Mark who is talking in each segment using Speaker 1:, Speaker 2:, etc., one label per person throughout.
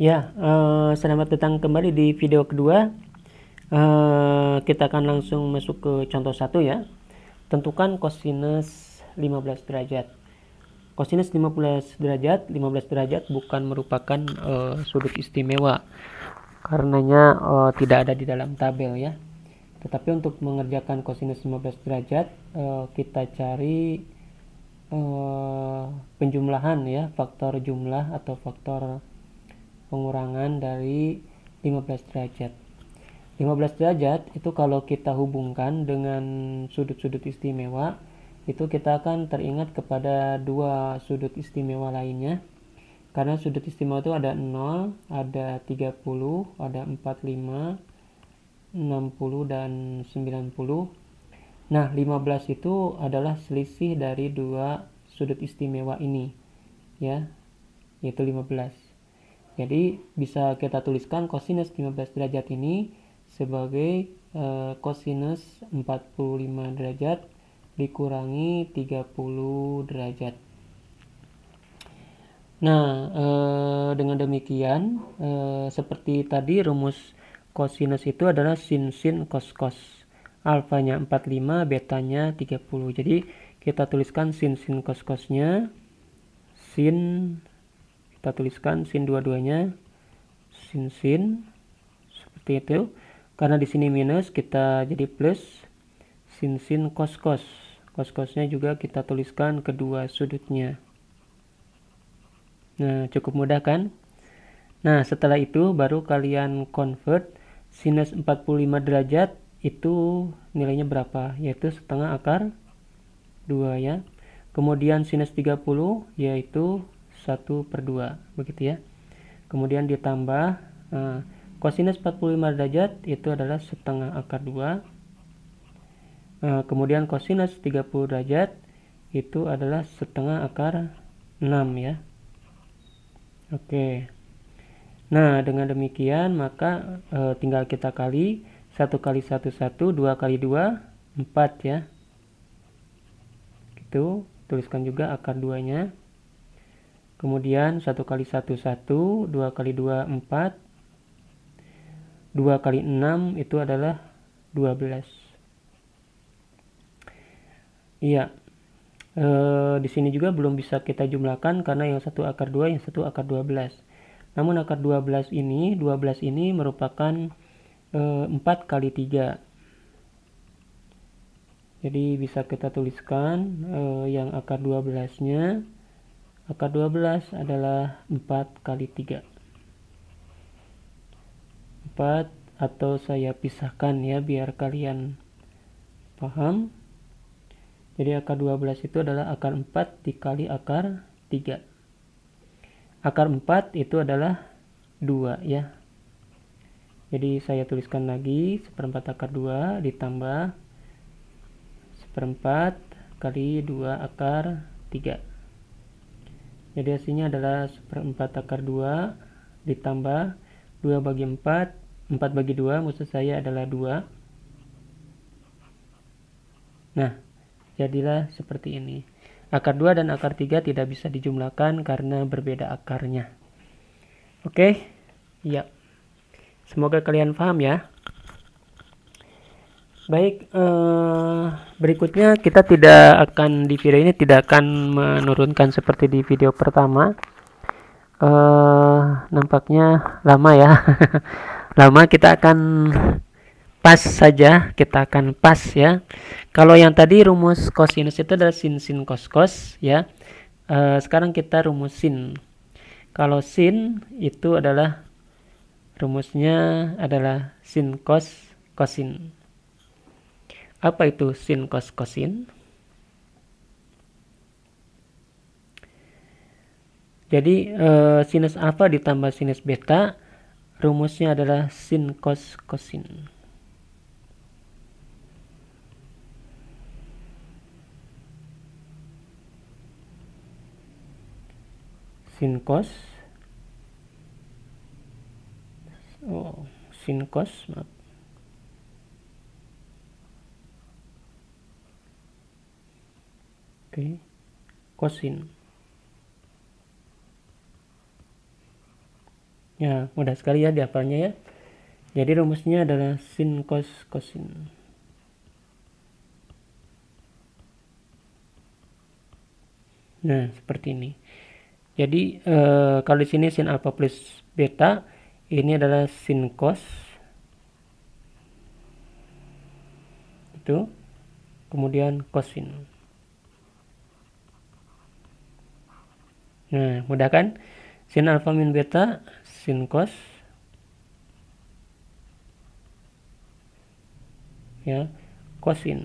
Speaker 1: Ya, uh, selamat datang kembali di video kedua. Uh, kita akan langsung masuk ke contoh satu ya. Tentukan kosinus 15 derajat. Kosinus 15 derajat, 15 derajat bukan merupakan uh, sudut istimewa. Karenanya uh, tidak ada di dalam tabel ya. Tetapi untuk mengerjakan kosinus 15 derajat, uh, kita cari uh, penjumlahan ya, faktor jumlah atau faktor pengurangan dari 15 derajat. 15 derajat itu kalau kita hubungkan dengan sudut-sudut istimewa, itu kita akan teringat kepada dua sudut istimewa lainnya. Karena sudut istimewa itu ada 0, ada 30, ada 45, 60 dan 90. Nah, 15 itu adalah selisih dari dua sudut istimewa ini. Ya, yaitu 15. Jadi bisa kita tuliskan kosinus 15 derajat ini sebagai e, kosinus 45 derajat dikurangi 30 derajat. Nah, e, dengan demikian e, seperti tadi rumus kosinus itu adalah sin sin cos cos. Alfanya 45, betanya 30. Jadi kita tuliskan sin sin cos cosnya sin kita tuliskan sin dua-duanya sin sin seperti itu karena di sini minus kita jadi plus sin sin kos kos kos kosnya juga kita tuliskan kedua sudutnya nah cukup mudah kan nah setelah itu baru kalian convert sinus 45 derajat itu nilainya berapa yaitu setengah akar 2 ya kemudian sinus 30 yaitu 1 per 2 begitu ya kemudian ditambah uh, kosinus 45 derajat itu adalah setengah akar 2 uh, eh, kemudian kosinus 30 derajat itu adalah setengah akar 6 ya oke okay. nah dengan demikian maka uh, tinggal kita kali 1 kali 1 1 2 kali 2 4 ya gitu tuliskan juga akar 2 nya Kemudian 1 kali 1, 1. 2 kali 2, 4. 2 kali 6 itu adalah 12. Iya. E, di sini juga belum bisa kita jumlahkan karena yang satu akar 2, yang satu akar 12. Namun akar 12 ini, 12 ini merupakan e, eh, 4 kali 3. Jadi bisa kita tuliskan e, yang akar 12-nya maka 12 adalah 4 kali 3 4 atau saya pisahkan ya biar kalian paham jadi akar 12 itu adalah akar 4 dikali akar 3 akar 4 itu adalah 2 ya jadi saya tuliskan lagi seperempat akar 2 ditambah seperempat kali 2 akar 3 Mediasinya adalah 1 4 akar 2 ditambah 2 bagi 4, 4 bagi 2 maksud saya adalah 2. Nah, jadilah seperti ini. Akar 2 dan akar 3 tidak bisa dijumlahkan karena berbeda akarnya. Oke, okay? ya. Semoga kalian paham ya. Baik, eh, berikutnya kita tidak akan di video ini tidak akan menurunkan seperti di video pertama. Eh, nampaknya lama ya, lama kita akan pas saja, kita akan pas ya. Kalau yang tadi rumus kosinus itu adalah sin sin kos kos ya. Eh, sekarang kita rumus sin. Kalau sin itu adalah rumusnya adalah sin kos kosin. Apa itu sin cos cosin? Jadi uh, sinus alfa ditambah sinus beta rumusnya adalah sin cos cosin. sin cos oh sin cos maaf Oke. Kosin. Ya, mudah sekali ya dihafalnya ya. Jadi rumusnya adalah sin cos kosin. Nah, seperti ini. Jadi eh, kalau di sini sin alpha plus beta ini adalah sin cos itu kemudian kosin. Nah, mudah kan? Sin alfa min beta, sin cos. Ya, cosin.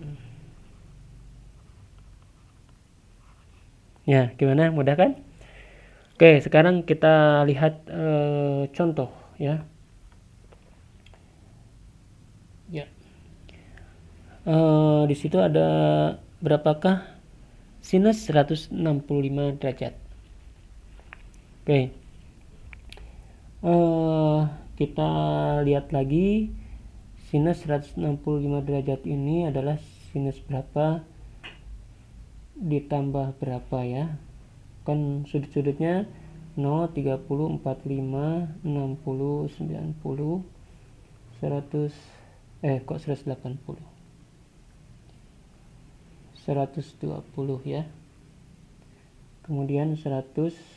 Speaker 1: Ya, gimana? Mudah kan? Oke, sekarang kita lihat e, contoh ya. Ya. E, di situ ada berapakah sinus 165 derajat? okay. uh, eh, kita lihat lagi sinus 165 derajat ini adalah sinus berapa ditambah berapa ya kan sudut-sudutnya 0, 30, 45, 60, 90 100 eh kok 180 120 ya kemudian 100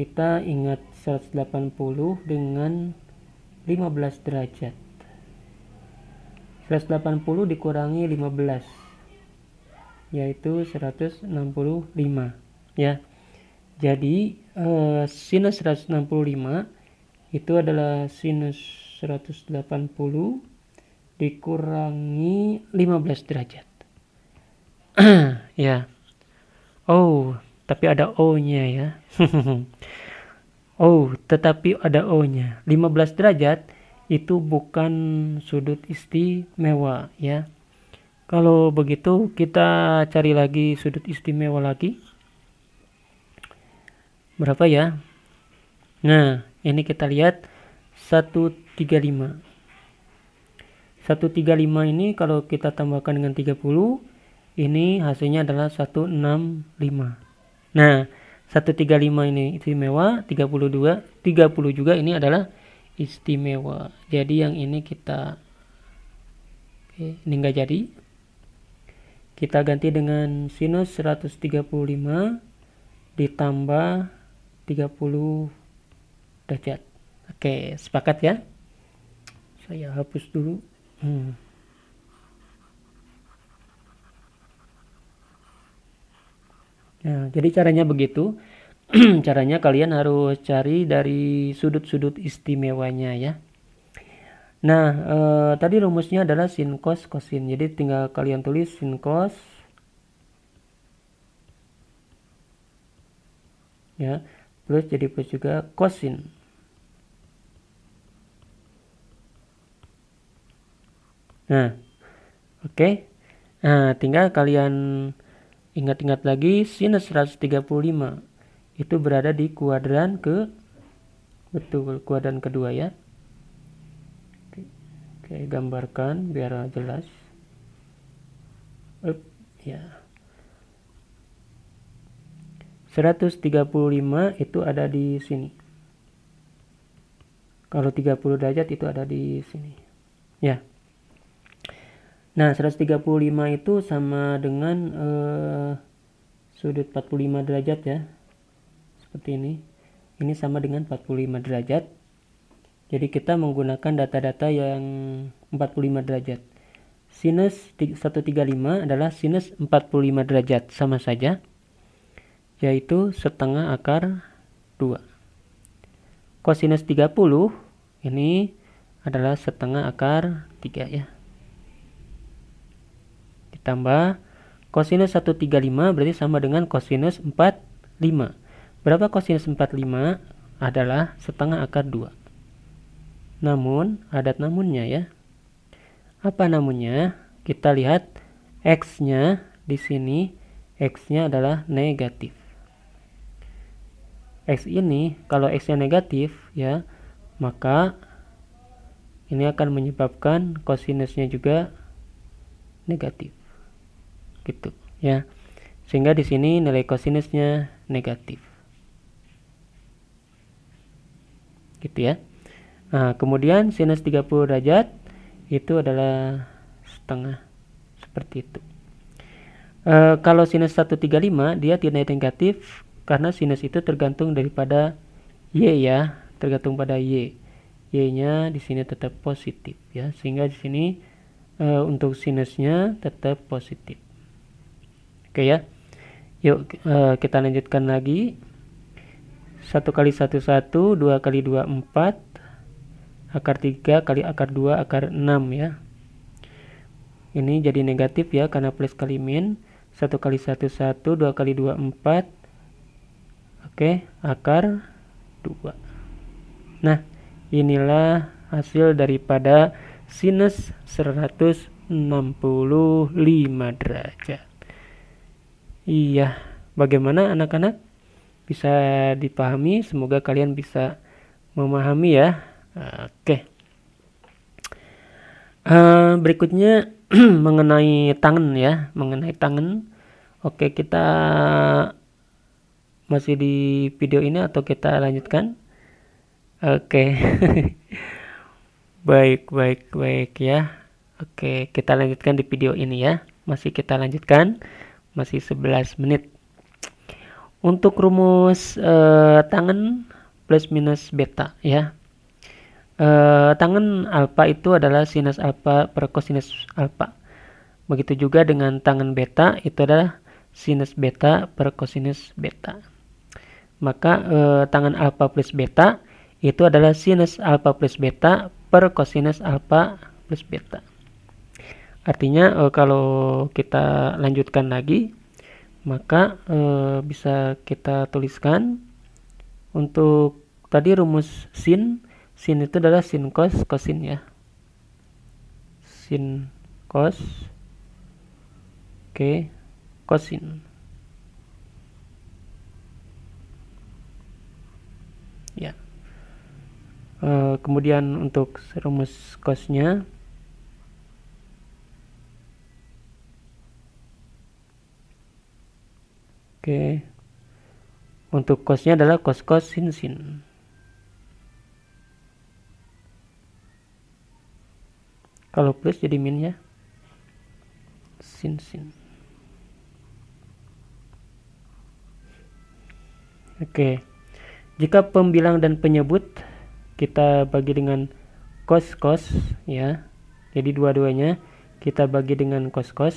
Speaker 1: kita ingat 180 dengan 15 derajat 180 dikurangi 15 yaitu 165 ya jadi eh, sinus 165 itu adalah sinus 180 dikurangi 15 derajat ya oh tapi ada O-nya ya. oh, tetapi ada O-nya. 15 derajat itu bukan sudut istimewa ya. Kalau begitu kita cari lagi sudut istimewa lagi. Berapa ya? Nah, ini kita lihat 135. 135 ini kalau kita tambahkan dengan 30, ini hasilnya adalah 165. Nah, 135 ini istimewa, 32, 30 juga ini adalah istimewa. Jadi yang ini kita Oke, ini enggak jadi. Kita ganti dengan sinus 135 ditambah 30 derajat. Oke, sepakat ya? Saya hapus dulu. Hmm. Ya, jadi caranya begitu. caranya kalian harus cari dari sudut-sudut istimewanya ya. Nah, eh, tadi rumusnya adalah sin cos kosin. Jadi tinggal kalian tulis sin cos ya, plus jadi plus juga kosin. Nah, oke. Okay. Nah, tinggal kalian Ingat-ingat lagi sinus 135 itu berada di kuadran ke betul kuadran kedua ya. Oke, gambarkan biar jelas. Up, ya. 135 itu ada di sini. Kalau 30 derajat itu ada di sini. Ya. Nah, 135 itu sama dengan eh, sudut 45 derajat ya. Seperti ini. Ini sama dengan 45 derajat. Jadi kita menggunakan data-data yang 45 derajat. Sinus 135 adalah sinus 45 derajat sama saja yaitu setengah akar 2. Kosinus 30 ini adalah setengah akar 3 ya ditambah kosinus 135 berarti sama dengan kosinus 45. Berapa kosinus 45? Adalah setengah akar 2. Namun, adat namunnya ya. Apa namunnya? Kita lihat X-nya di sini. X-nya adalah negatif. X ini, kalau X-nya negatif ya, maka ini akan menyebabkan kosinusnya juga negatif gitu ya sehingga di sini nilai kosinusnya negatif gitu ya nah, kemudian sinus 30 derajat itu adalah setengah seperti itu e, kalau sinus 135 dia tidak negatif karena sinus itu tergantung daripada y ya tergantung pada y y nya di sini tetap positif ya sehingga di sini e, untuk sinusnya tetap positif oke ya yuk e, kita lanjutkan lagi 1 kali 1 1 2 kali 2 4 akar 3 kali akar 2 akar 6 ya ini jadi negatif ya karena plus kali min 1 kali 1 1 2 kali 2 4 oke akar 2 nah inilah hasil daripada sinus 165 derajat Iya, bagaimana anak-anak? Bisa dipahami, semoga kalian bisa memahami ya. Oke. Uh, berikutnya mengenai tangan ya, mengenai tangan. Oke, kita masih di video ini atau kita lanjutkan? Oke. baik, baik, baik ya. Oke, kita lanjutkan di video ini ya. Masih kita lanjutkan masih 11 menit untuk rumus uh, tangan plus minus beta ya uh, tangan alfa itu adalah sinus alfa per kosinus alfa begitu juga dengan tangan beta itu adalah sinus beta per kosinus beta maka eh, tangan alfa plus beta itu adalah sinus alfa plus beta per kosinus alfa plus beta Artinya e, kalau kita lanjutkan lagi, maka e, bisa kita tuliskan untuk tadi rumus sin, sin itu adalah sin cos cosin ya. Sin cos oke, okay, cosin. Ya. E, kemudian untuk rumus cosnya Oke. Untuk kosnya adalah kos-kos sin-sin. Kalau plus jadi minnya sin-sin. Oke. Jika pembilang dan penyebut kita bagi dengan kos-kos ya. Jadi dua-duanya kita bagi dengan kos-kos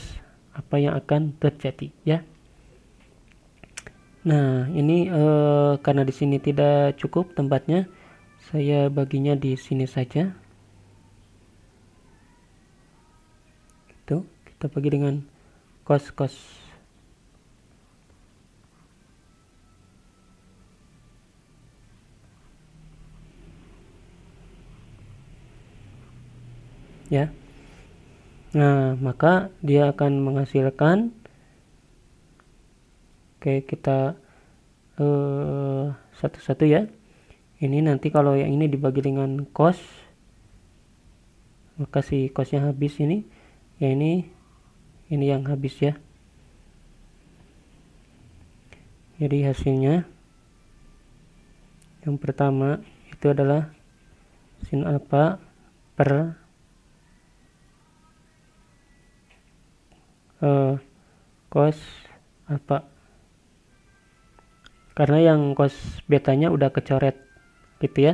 Speaker 1: apa yang akan terjadi ya. Nah, ini eh, karena di sini tidak cukup tempatnya, saya baginya di sini saja. Itu kita bagi dengan kos-kos. Ya. Nah, maka dia akan menghasilkan Oke, kita eh, satu-satu uh, ya. Ini nanti kalau yang ini dibagi dengan kos, maka si kosnya habis ini. Ya ini, ini yang habis ya. Jadi hasilnya yang pertama itu adalah sin alfa per uh, eh, cos alfa karena yang kos betanya udah kecoret gitu ya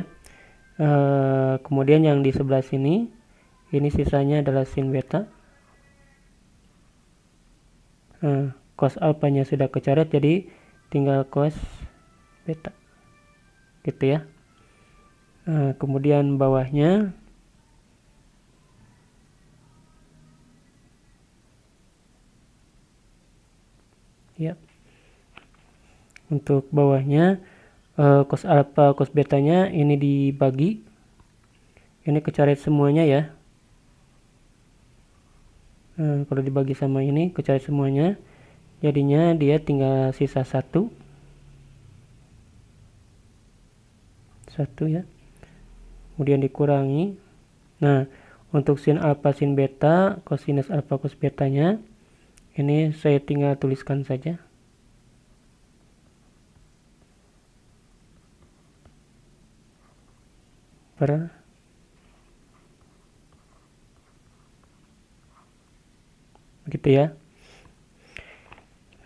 Speaker 1: e, kemudian yang di sebelah sini ini sisanya adalah sin beta nah, eh, cos alpanya sudah kecoret jadi tinggal kos beta gitu ya e, kemudian bawahnya ya yep untuk bawahnya uh, eh, cos alpha cos betanya ini dibagi ini kecari semuanya ya uh, kalau dibagi sama ini kecari semuanya jadinya dia tinggal sisa satu satu ya kemudian dikurangi nah untuk sin alpha sin beta kosinus alpha cos betanya ini saya tinggal tuliskan saja per begitu ya.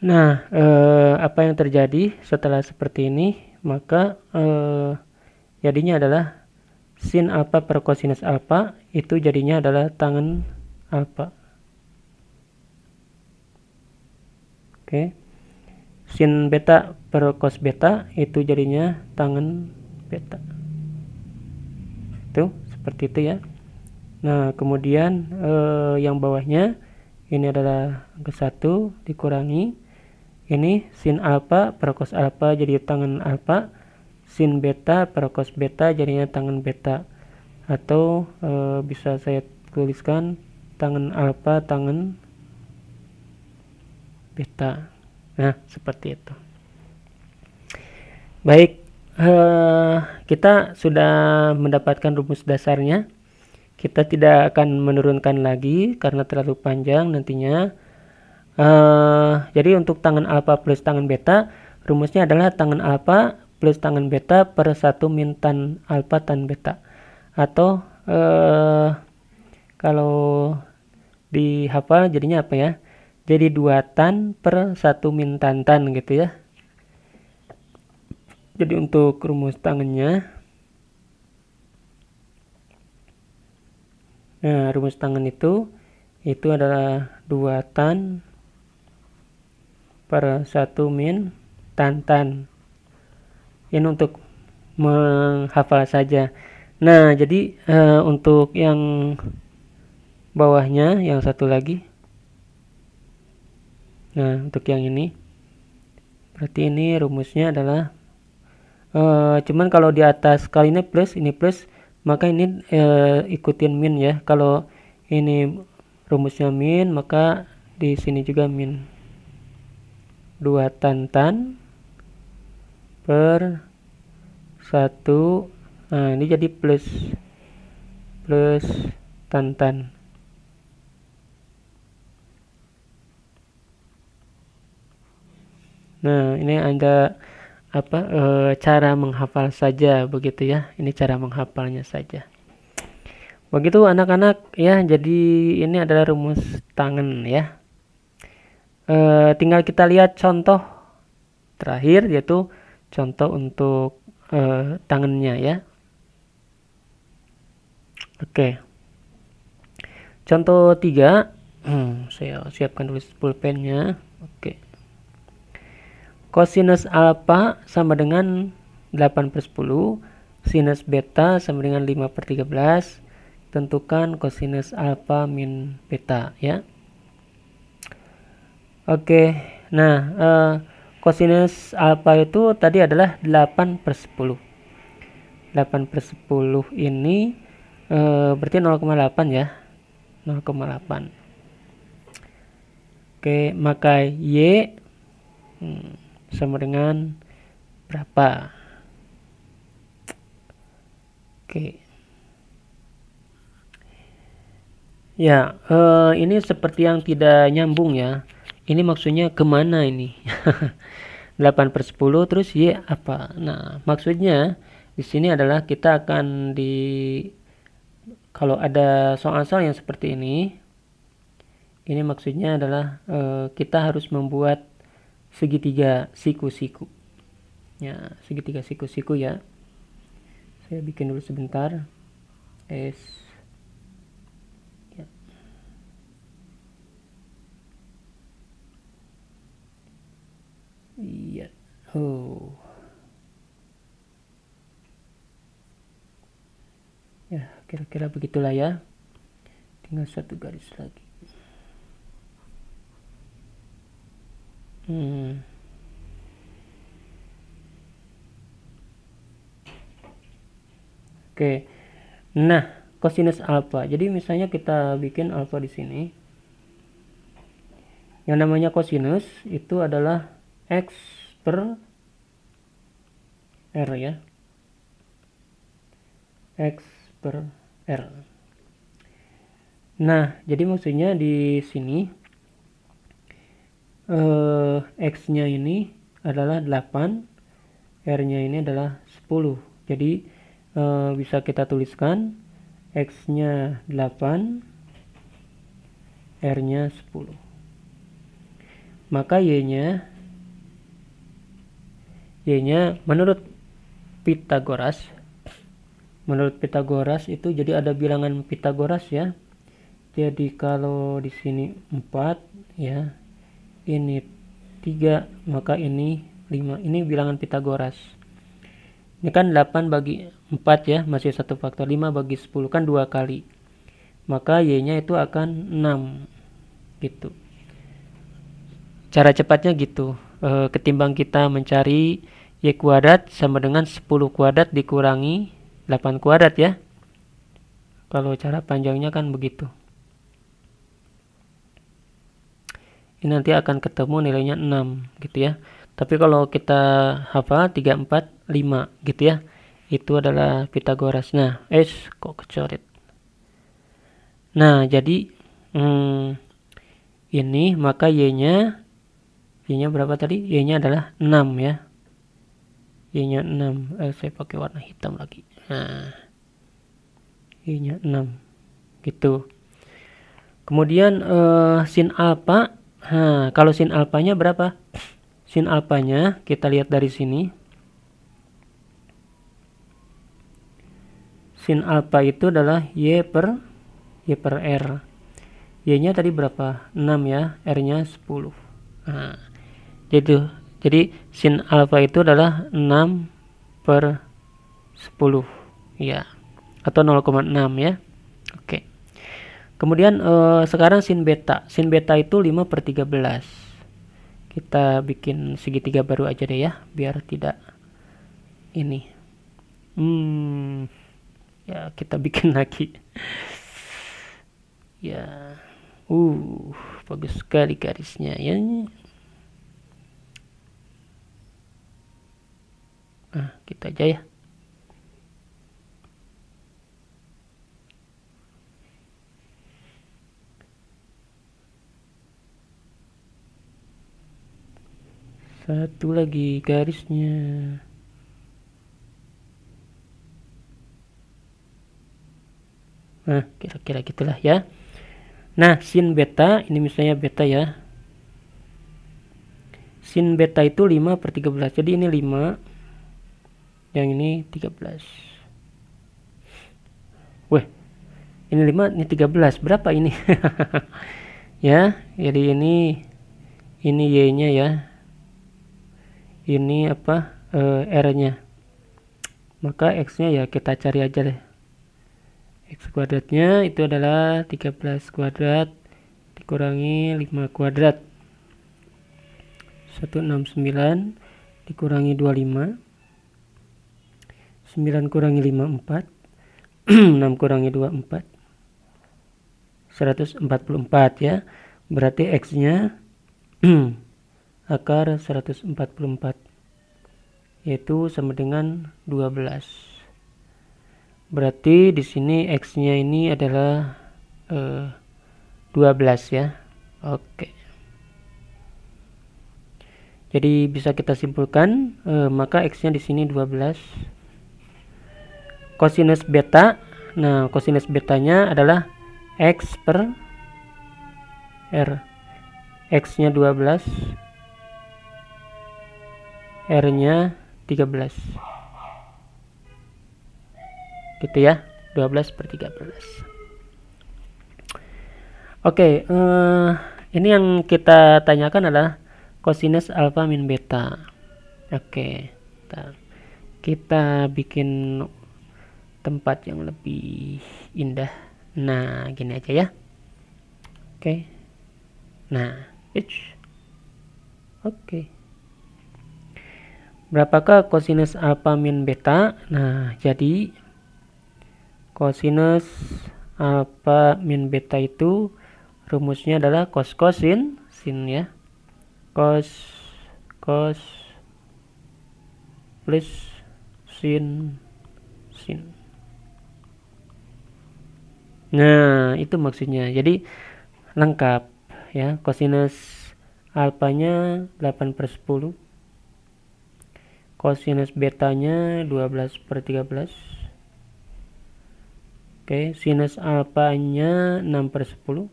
Speaker 1: Nah, eh, apa yang terjadi setelah seperti ini? Maka eh, jadinya adalah sin apa per kosinus apa itu jadinya adalah tangan apa? Oke. Sin beta per cos beta itu jadinya tangan beta itu seperti itu ya nah kemudian eh, yang bawahnya ini adalah ke satu dikurangi ini sin alfa per cos alfa jadi tangan alfa sin beta per cos beta jadinya tangan beta atau e, bisa saya tuliskan tangan alfa tangan beta nah seperti itu baik uh, kita sudah mendapatkan rumus dasarnya kita tidak akan menurunkan lagi karena terlalu panjang nantinya uh, jadi untuk tangan alfa plus tangan beta rumusnya adalah tangan alfa plus tangan beta per satu min tan alfa tan beta atau uh, kalau dihafal jadinya apa ya jadi 2 tan per 1 min tan tan gitu ya jadi untuk rumus tangannya nah rumus tangan itu itu adalah dua tan per satu min tan tan ini untuk menghafal saja nah jadi e, untuk yang bawahnya yang satu lagi nah untuk yang ini berarti ini rumusnya adalah e, cuman kalau di atas kali ini plus ini plus maka ini e, ikutin min ya kalau ini rumusnya min maka di sini juga min 2 tantan per 1 nah ini jadi plus plus tantan nah ini ada apa e, cara menghafal saja begitu ya. Ini cara menghafalnya saja. Begitu anak-anak ya. Jadi ini adalah rumus tangan ya. E, tinggal kita lihat contoh terakhir yaitu contoh untuk e, tangannya ya. Oke. Contoh tiga Hmm, saya siapkan dulu pulpennya. Oke. Kosinus alfa sama dengan 8 per 10. Sinus beta sama dengan 5 per 13. Tentukan kosinus alfa min beta ya. Oke, nah uh, eh, kosinus alfa itu tadi adalah 8 per 10. 8 per 10 ini eh, berarti 0,8 ya. 0,8. Oke, maka Y hmm, sama dengan berapa oke ya uh, ini seperti yang tidak nyambung ya ini maksudnya kemana ini 8 per 10 terus Y apa nah maksudnya di sini adalah kita akan di kalau ada soal-soal yang seperti ini ini maksudnya adalah uh, kita harus membuat segitiga siku-siku ya segitiga siku-siku ya saya bikin dulu sebentar S ya. Iya. Oh. Ya, kira-kira begitulah ya. Tinggal satu garis lagi. Hmm. Oke. Nah, cosinus alfa. Jadi misalnya kita bikin alfa di sini. Yang namanya cosinus itu adalah x per r ya. x per r. Nah, jadi maksudnya di sini eh, X-nya ini adalah 8, R-nya ini adalah 10. Jadi eh, bisa kita tuliskan X-nya 8, R-nya 10. Maka Y-nya Y-nya menurut Pitagoras menurut Pitagoras itu jadi ada bilangan Pitagoras ya. Jadi kalau di sini 4 ya, ini 3 maka ini 5 ini bilangan Pitagoras ini kan 8 bagi 4 ya masih satu faktor 5 bagi 10 kan dua kali maka y nya itu akan 6 gitu cara cepatnya gitu e, ketimbang kita mencari y kuadrat sama dengan 10 kuadrat dikurangi 8 kuadrat ya kalau cara panjangnya kan begitu ini nanti akan ketemu nilainya 6 gitu ya tapi kalau kita hafal 3, 4, 5 gitu ya itu adalah Pitagoras nah es kok kecoret nah jadi hmm, ini maka y nya y nya berapa tadi y nya adalah 6 ya y nya 6 eh, saya pakai warna hitam lagi nah y nya 6 gitu kemudian eh, sin alpha Hah, kalau sin alfanya berapa? Sin alfanya kita lihat dari sini. Sin alfa itu adalah y per y per r. Y-nya tadi berapa? 6 ya, R-nya 10. Nah, jadi jadi sin alfa itu adalah 6 per 10 ya atau 0,6 ya. Oke. Okay kemudian eh, sekarang sin beta sin beta itu 5 per 13 kita bikin segitiga baru aja deh ya biar tidak ini hmm ya kita bikin lagi ya uh bagus sekali garisnya ya nah kita aja ya satu lagi garisnya nah kira-kira gitulah ya nah sin beta ini misalnya beta ya sin beta itu 5 per 13 jadi ini 5 yang ini 13 weh ini 5 ini 13 berapa ini ya jadi ini ini y nya ya ini apa e, R-nya maka X-nya ya kita cari aja deh X kuadratnya itu adalah 13 kuadrat dikurangi 5 kuadrat 169 dikurangi 25 9 kurangi 5 4 6 kurangi 2 4 144 ya berarti X nya akar 144 yaitu sama dengan 12 berarti di sini X nya ini adalah eh, 12 ya oke jadi bisa kita simpulkan eh, maka X nya di sini 12 kosinus beta. Nah, kosinus betanya adalah x per r. x-nya 12 R-nya 13. Gitu ya, 12 per 13. Oke, uh, ini yang kita tanyakan adalah kosinus alpha min beta. Oke, kita, kita bikin tempat yang lebih indah. Nah, gini aja ya. Oke. Nah, Oke. Okay. Berapakah kosinus alfa min beta? Nah, jadi kosinus alfa min beta itu rumusnya adalah cos kosin sin ya. Cos cos plus sin sin. Nah, itu maksudnya. Jadi lengkap ya. Kosinus alfanya 8 per 10 Cosinus betanya 12 per 13 Oke, sinus alfanya 6 per 10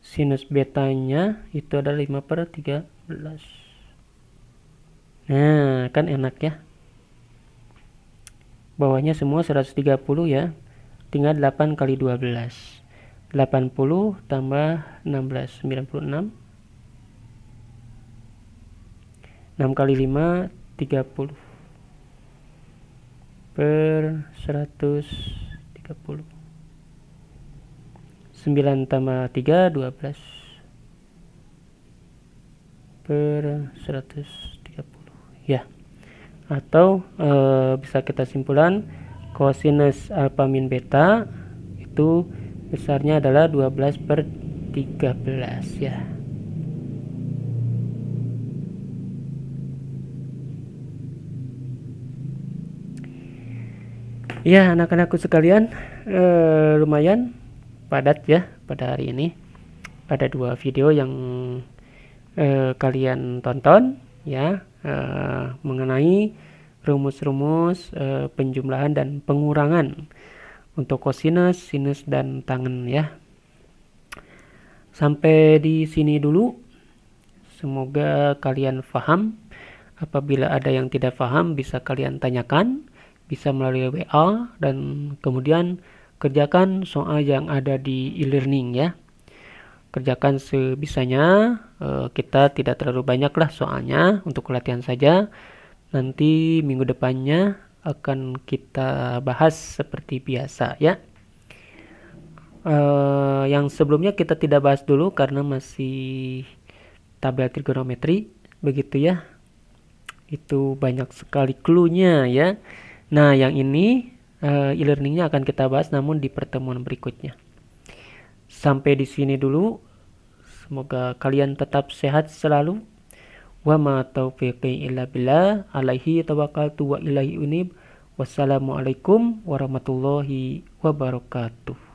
Speaker 1: Sinus betanya itu ada 5 per 13 Nah, kan enak ya Bawahnya semua 130 ya Tinggal 8 kali 12 80 tambah 16, 96 6 kali 5 30 per 130 9 tambah 3 12 per 130 ya atau e, bisa kita simpulan kosinus alfa min beta itu besarnya adalah 12 per 13 ya ya anak-anakku sekalian eh, lumayan padat ya pada hari ini ada dua video yang eh, kalian tonton ya eh, mengenai rumus-rumus eh, penjumlahan dan pengurangan untuk kosinus, sinus dan tangen ya sampai di sini dulu semoga kalian paham apabila ada yang tidak paham bisa kalian tanyakan bisa melalui WA dan kemudian kerjakan soal yang ada di e-learning ya kerjakan sebisanya e, kita tidak terlalu banyak lah soalnya untuk latihan saja nanti minggu depannya akan kita bahas seperti biasa ya e, yang sebelumnya kita tidak bahas dulu karena masih tabel trigonometri begitu ya itu banyak sekali clue-nya ya Nah, yang ini eh, e-learningnya akan kita bahas namun di pertemuan berikutnya. Sampai di sini dulu. Semoga kalian tetap sehat selalu. Wa ma taufiqi illa billah alaihi tawakkaltu wa ilaihi unib. Wassalamualaikum warahmatullahi wabarakatuh.